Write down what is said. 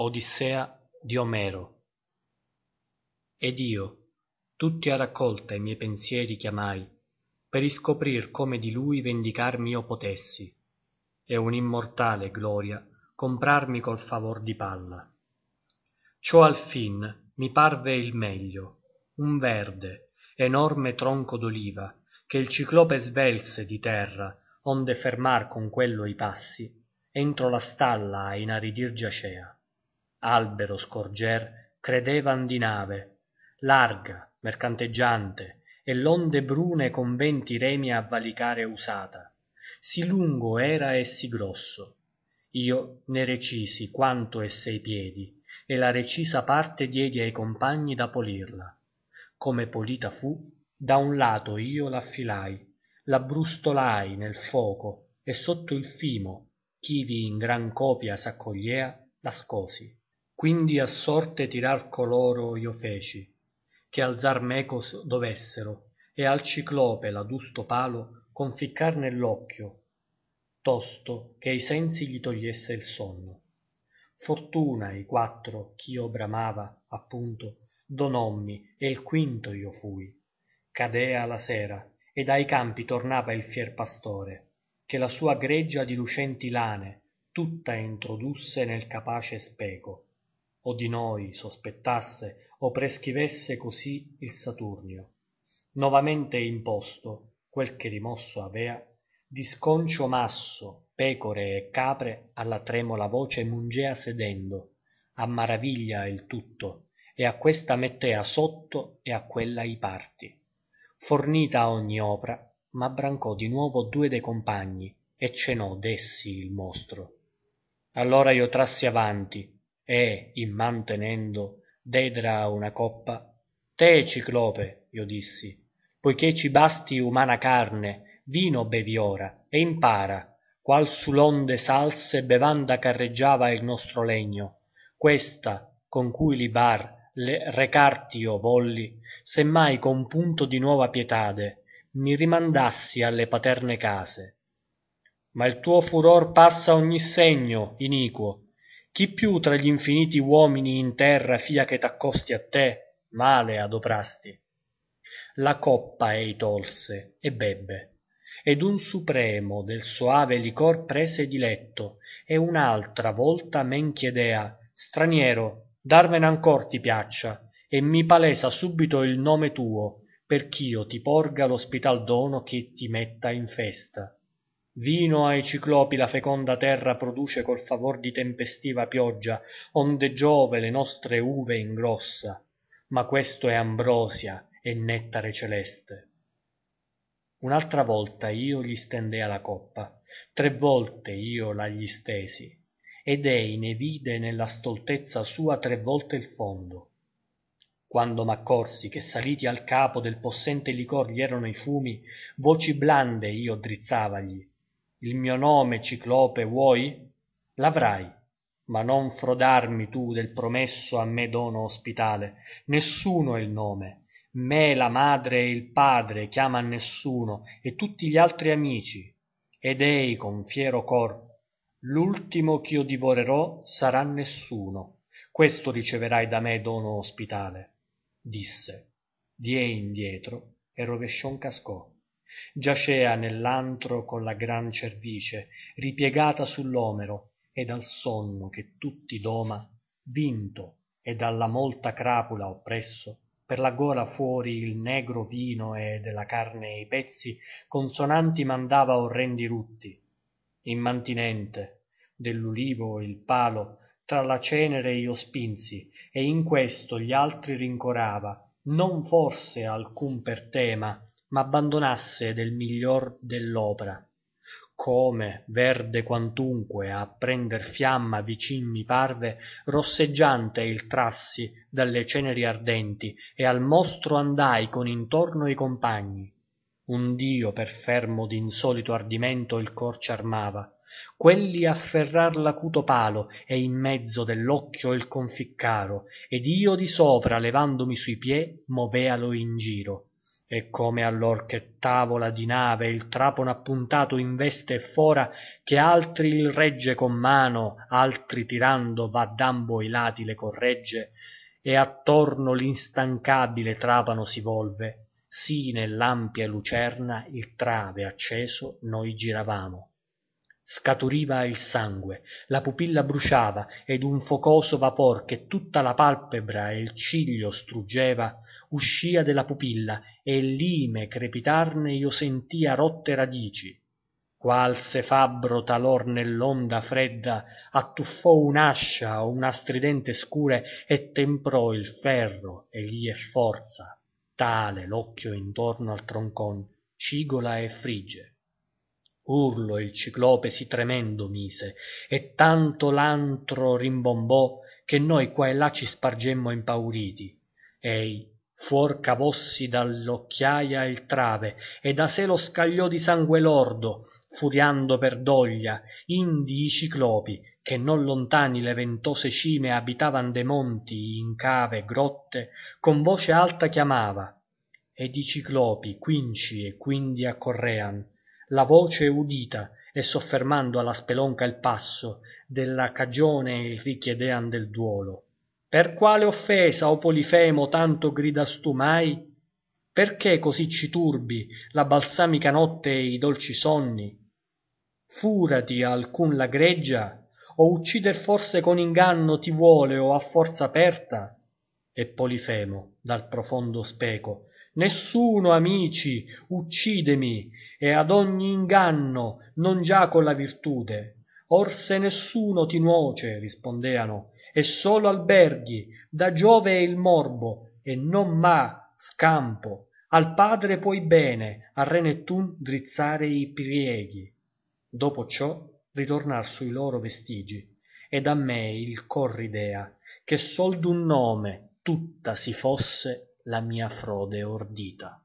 odissea di omero ed io tutti a raccolta i miei pensieri chiamai per iscoprir come di lui vendicar m io potessi e un'immortale gloria comprarmi col favor di palla ciò alfin mi parve il meglio un verde enorme tronco d'oliva che il ciclope svelse di terra onde fermar con quello i passi entro la stalla a inaridir giacea albero scorger credevan di nave larga mercanteggiante e l'onde brune con venti remi a valicare usata si lungo era e si grosso io ne recisi quanto e sei piedi e la recisa parte diedi ai compagni da polirla come polita fu da un lato io l'affilai l'abbrustolai nel foco e sotto il fimo ch'ivi in gran copia s'accogliea la scosi quindi a sorte tirar coloro io feci che alzar meco dovessero e al ciclope l'adusto palo conficcar nell'occhio tosto che i sensi gli togliesse il sonno fortuna i quattro ch'io bramava appunto donommi e il quinto io fui cadea la sera e dai campi tornava il fier pastore che la sua greggia di lucenti lane tutta introdusse nel capace speco o di noi sospettasse o prescrivesse così il saturnio novamente imposto quel che rimosso avea di sconcio masso pecore e capre alla tremola voce mungea sedendo a maraviglia il tutto e a questa mettea sotto e a quella i parti fornita ogni opra m'abbrancò di nuovo due de compagni e cenò d'essi il mostro allora io trassi avanti e immantenendo dedra una coppa te ciclope io dissi poiché ci basti umana carne vino bevi ora e impara qual su l'onde salse bevanda carreggiava il nostro legno questa con cui libar recarti io volli se mai con punto di nuova pietade mi rimandassi alle paterne case ma il tuo furor passa ogni segno iniquo chi più tra gli infiniti uomini in terra fia che t'accosti a te male adoprasti la coppa ei tolse e bebbe ed un supremo del soave licor prese diletto e un'altra volta men chiedea straniero darmene ancor ti piaccia e mi palesa subito il nome tuo perch'io ti porga l'ospital dono che ti metta in festa vino ai ciclopi la feconda terra produce col favor di tempestiva pioggia onde giove le nostre uve ingrossa ma questo è ambrosia e nettare celeste un'altra volta io gli stendea la coppa tre volte io la gli stesi ed ei ne vide nella stoltezza sua tre volte il fondo quando m'accorsi che saliti al capo del possente licor gli erano i fumi voci blande io drizzavagli il mio nome ciclope vuoi l'avrai ma non frodarmi tu del promesso a me dono ospitale nessuno è il nome me la madre e il padre chiaman nessuno e tutti gli altri amici ed ei con fiero cor l'ultimo ch'io divorerò sarà nessuno questo riceverai da me dono ospitale disse die indietro e rovesciò un cascò giacea nell'antro con la gran cervice ripiegata sull'omero e dal sonno che tutti doma vinto e dalla molta crapula oppresso per la gola fuori il negro vino e della carne e i pezzi consonanti mandava orrendi rutti immantinente dell'ulivo il palo tra la cenere io spinsi e in questo gli altri rincorava non forse alcun per tema abbandonasse del miglior dell'opra come verde quantunque a prender fiamma vicin mi parve rosseggiante il trassi dalle ceneri ardenti e al mostro andai con intorno i compagni un dio per fermo d'insolito ardimento il cor ci armava quelli afferrar l'acuto palo e in mezzo dell'occhio il conficcaro ed io di sopra levandomi sui piè movealo in giro e come allor che tavola di nave il trapano appuntato investe e fora che altri il regge con mano altri tirando va d'ambo i lati le corregge e attorno l'instancabile trapano si volve sì nell'ampia lucerna il trave acceso noi giravamo scaturiva il sangue la pupilla bruciava ed un focoso vapor che tutta la palpebra e il ciglio struggeva uscia della pupilla e lime crepitarne io sentia rotte radici qual se fabbro talor nell'onda fredda attuffò un'ascia o una stridente scure e temprò il ferro e gli è forza tale l'occhio intorno al troncon cigola e frigge urlo il ciclope si tremendo mise e tanto l'antro rimbombò che noi qua e là ci spargemmo impauriti ei fuor cavossi dall'occhiaia il trave e da sé lo scagliò di sangue lordo furiando per doglia indi i ciclopi che non lontani le ventose cime abitavan de monti in cave grotte con voce alta chiamava ed i ciclopi quinci e quindi accorrean la voce udita e soffermando alla spelonca il passo della cagione il richiedean del duolo per quale offesa o polifemo tanto gridas tu mai perché così ci turbi la balsamica notte e i dolci sonni Furati alcun la greggia o uccider forse con inganno ti vuole o a forza aperta e polifemo dal profondo speco nessuno amici uccidemi e ad ogni inganno non già con la virtude. or se nessuno ti nuoce rispondeano e solo alberghi da giove è il morbo e non ma scampo al padre puoi bene a re nettun drizzare i pieghi dopo ciò ritornar sui loro vestigi ed a me il cor ridea che sol d'un nome tutta si fosse la mia frode ordita